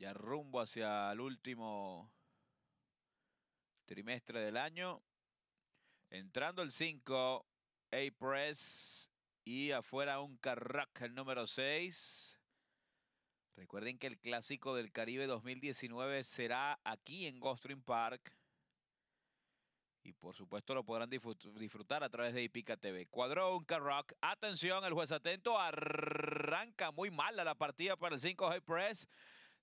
ya rumbo hacia el último trimestre del año. Entrando el 5, A-Press y afuera un Carrack, el número 6. Recuerden que el Clásico del Caribe 2019 será aquí en Gostrin Park. Y por supuesto lo podrán disfrutar a través de Ipica TV. Cuadro, un Rock. Atención, el juez atento. Arranca muy mal la partida para el 5 a Press.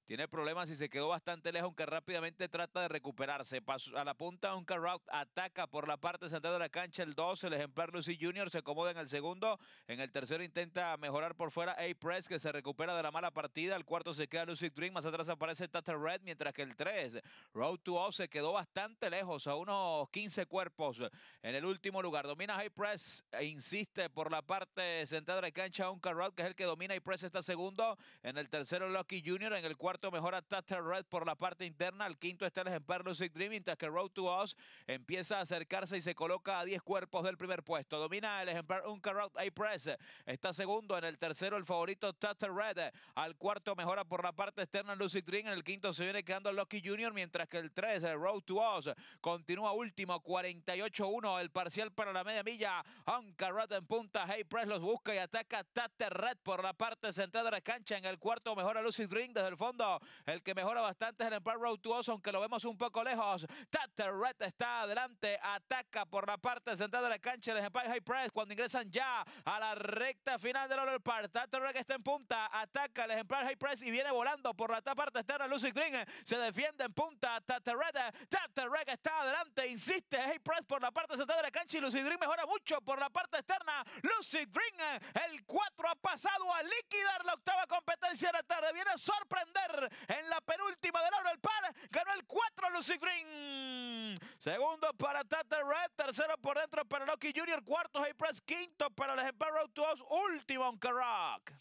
Tiene problemas y se quedó bastante lejos, aunque rápidamente trata de recuperarse. pasó a la punta, un Rout ataca por la parte central de la cancha el 2. El ejemplar Lucy Jr. se acomoda en el segundo. En el tercero intenta mejorar por fuera A. Press, que se recupera de la mala partida. El cuarto se queda Lucy Dream. Más atrás aparece Tata Red, mientras que el 3, Road to O, se quedó bastante lejos, a unos 15 cuerpos en el último lugar. Domina a Press, e insiste por la parte central de la cancha, un Rout, que es el que domina a Press, está segundo. En el tercero, Lucky Jr. En el cuarto, mejora Tata Red por la parte interna. Al quinto está el ejemplar Lucy Dream, mientras que Road to Oz empieza a acercarse y se coloca a 10 cuerpos del primer puesto. Domina el ejemplar Unca Road Press. Está segundo. En el tercero, el favorito Tata Red. Al cuarto mejora por la parte externa Lucy Dream. En el quinto se viene quedando Lucky Junior, mientras que el 3, Road to Oz, continúa último. 48-1 el parcial para la media milla. Unca en punta. Hey Press los busca y ataca Tater Red por la parte central de la cancha. En el cuarto mejora Lucy Dream desde el fondo. El que mejora bastante es el Empire Road to Oz, aunque lo vemos un poco lejos. Red está adelante, ataca por la parte central de la cancha el Empire High Press cuando ingresan ya a la recta final del All Park. Red está en punta, ataca el Empire High Press y viene volando por la parte externa. Lucy Green eh, se defiende en punta. Red, eh, Red está adelante, insiste High Press por la parte central de la cancha y Lucy Green mejora mucho por la parte externa. Lucy Green, eh, el 4 ha pasado a liquidar la octava competencia de la tarde. Viene a sorprender en la penúltima del oro el par. Ganó el 4 Lucy Green. Segundo para Tata Red. Tercero por dentro para Loki Junior. Cuarto High Press. Quinto para el ejemplar Road to último Último Rock.